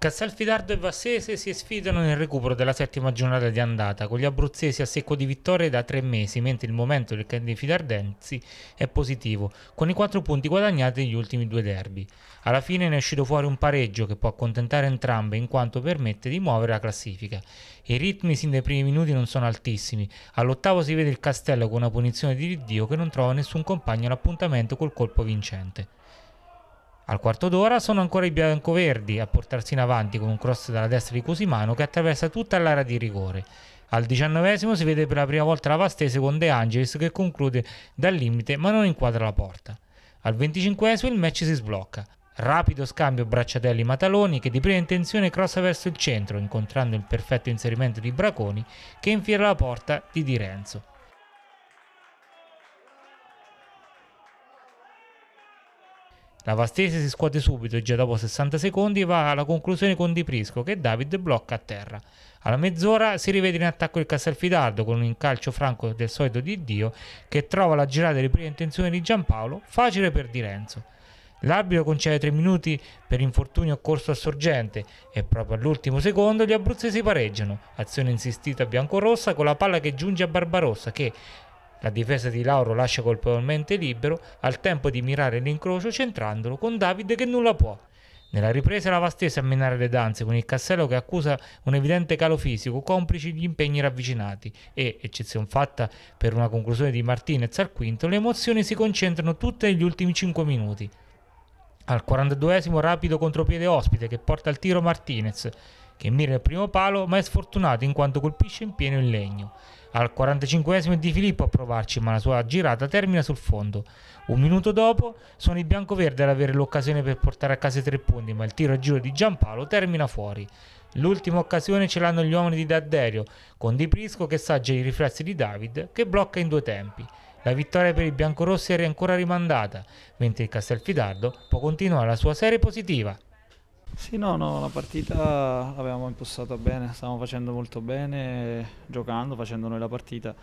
Castelfidardo e Vassese si sfidano nel recupero della settima giornata di andata, con gli abruzzesi a secco di vittorie da tre mesi, mentre il momento dei fidardensi è positivo, con i quattro punti guadagnati negli ultimi due derby. Alla fine ne è uscito fuori un pareggio che può accontentare entrambe in quanto permette di muovere la classifica. I ritmi sin dai primi minuti non sono altissimi, all'ottavo si vede il Castello con una punizione di Dio che non trova nessun compagno all'appuntamento col colpo vincente. Al quarto d'ora sono ancora i biancoverdi a portarsi in avanti con un cross dalla destra di Cusimano che attraversa tutta l'area di rigore. Al diciannovesimo si vede per la prima volta la Vastese con De Angelis che conclude dal limite ma non inquadra la porta. Al venticinquesimo il match si sblocca. Rapido scambio Bracciatelli-Mataloni che di prima intenzione crossa verso il centro incontrando il perfetto inserimento di Braconi che infiera la porta di Di Renzo. La Vastese si scuote subito e già dopo 60 secondi va alla conclusione con Di Prisco che David blocca a terra. Alla mezz'ora si rivede in attacco il Castelfidardo con un incalcio franco del solito di Dio che trova la girata di prima intenzione di Giampaolo facile per Di Renzo. L'arbitro concede 3 minuti per infortunio occorso a sorgente e proprio all'ultimo secondo gli abruzzesi pareggiano. Azione insistita biancorossa con la palla che giunge a Barbarossa che la difesa di Lauro lascia colpevolmente libero al tempo di mirare l'incrocio centrandolo con David che nulla può. Nella ripresa la stesa a menare le danze con il Castello che accusa un evidente calo fisico, complici gli impegni ravvicinati e, eccezione fatta per una conclusione di Martinez al quinto, le emozioni si concentrano tutte negli ultimi 5 minuti. Al 42esimo rapido contropiede ospite che porta al tiro Martinez che mira il primo palo ma è sfortunato in quanto colpisce in pieno il legno. Al 45esimo di Filippo a provarci, ma la sua girata termina sul fondo. Un minuto dopo sono i biancoverdi ad avere l'occasione per portare a casa i tre punti, ma il tiro a giro di Giampaolo termina fuori. L'ultima occasione ce l'hanno gli uomini di Dadderio, con Di Prisco che saggia i riflessi di David, che blocca in due tempi. La vittoria per i biancorossi era ancora rimandata, mentre il Castelfidardo può continuare la sua serie positiva. Sì, no, no, la partita l'abbiamo impostata bene, stavamo facendo molto bene, giocando, facendo noi la partita.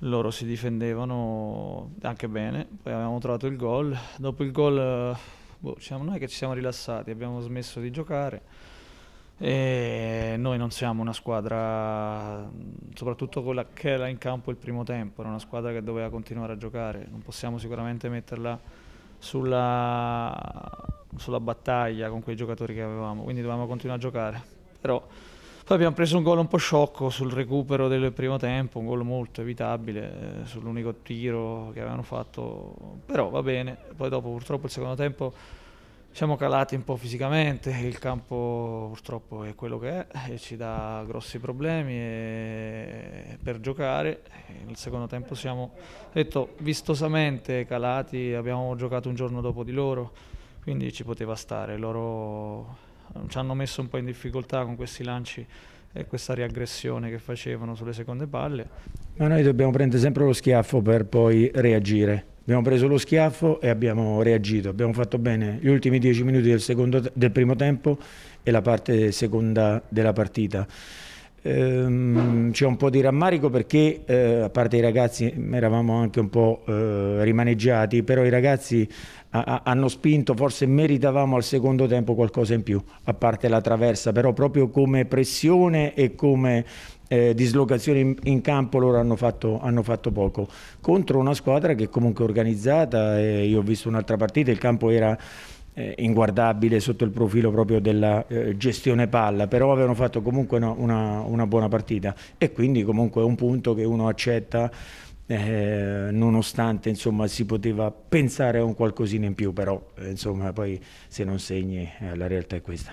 Loro si difendevano anche bene, poi abbiamo trovato il gol. Dopo il gol boh, diciamo noi che ci siamo rilassati, abbiamo smesso di giocare e noi non siamo una squadra, soprattutto quella che era in campo il primo tempo, era una squadra che doveva continuare a giocare, non possiamo sicuramente metterla sulla sulla battaglia con quei giocatori che avevamo, quindi dovevamo continuare a giocare. Però poi abbiamo preso un gol un po' sciocco sul recupero del primo tempo, un gol molto evitabile eh, sull'unico tiro che avevano fatto, però va bene. Poi dopo purtroppo il secondo tempo siamo calati un po' fisicamente, il campo purtroppo è quello che è e ci dà grossi problemi e... per giocare. Eh, nel secondo tempo siamo detto, vistosamente calati, abbiamo giocato un giorno dopo di loro quindi ci poteva stare. Loro mm, ci hanno messo un po' in difficoltà con questi lanci e questa riaggressione che facevano sulle seconde palle. Ma noi dobbiamo prendere sempre lo schiaffo per poi reagire. Abbiamo preso lo schiaffo e abbiamo reagito, abbiamo fatto bene gli ultimi dieci minuti del, secondo, del primo tempo e la parte seconda della partita. Ehm, c'è un po' di rammarico perché eh, a parte i ragazzi eravamo anche un po' eh, rimaneggiati, però i ragazzi hanno spinto, forse meritavamo al secondo tempo qualcosa in più, a parte la traversa, però proprio come pressione e come eh, dislocazioni in, in, campo loro hanno fatto, hanno fatto, poco contro una squadra che comunque è organizzata eh, io ho visto un'altra partita il campo era eh, inguardabile sotto il profilo proprio della eh, gestione palla però avevano fatto comunque no, una, una buona partita e quindi comunque è un punto che uno accetta eh, nonostante insomma, si poteva pensare a un qualcosina in più, però eh, insomma, poi se non segni eh, la realtà è questa.